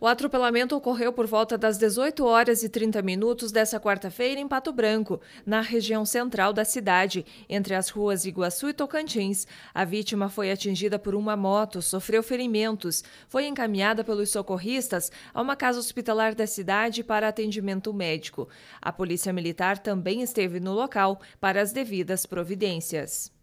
O atropelamento ocorreu por volta das 18 horas e 30 minutos dessa quarta-feira em Pato Branco, na região central da cidade, entre as ruas Iguaçu e Tocantins. A vítima foi atingida por uma moto, sofreu ferimentos, foi encaminhada pelos socorristas a uma casa hospitalar da cidade para atendimento médico. A Polícia Militar também esteve no local para as devidas providências.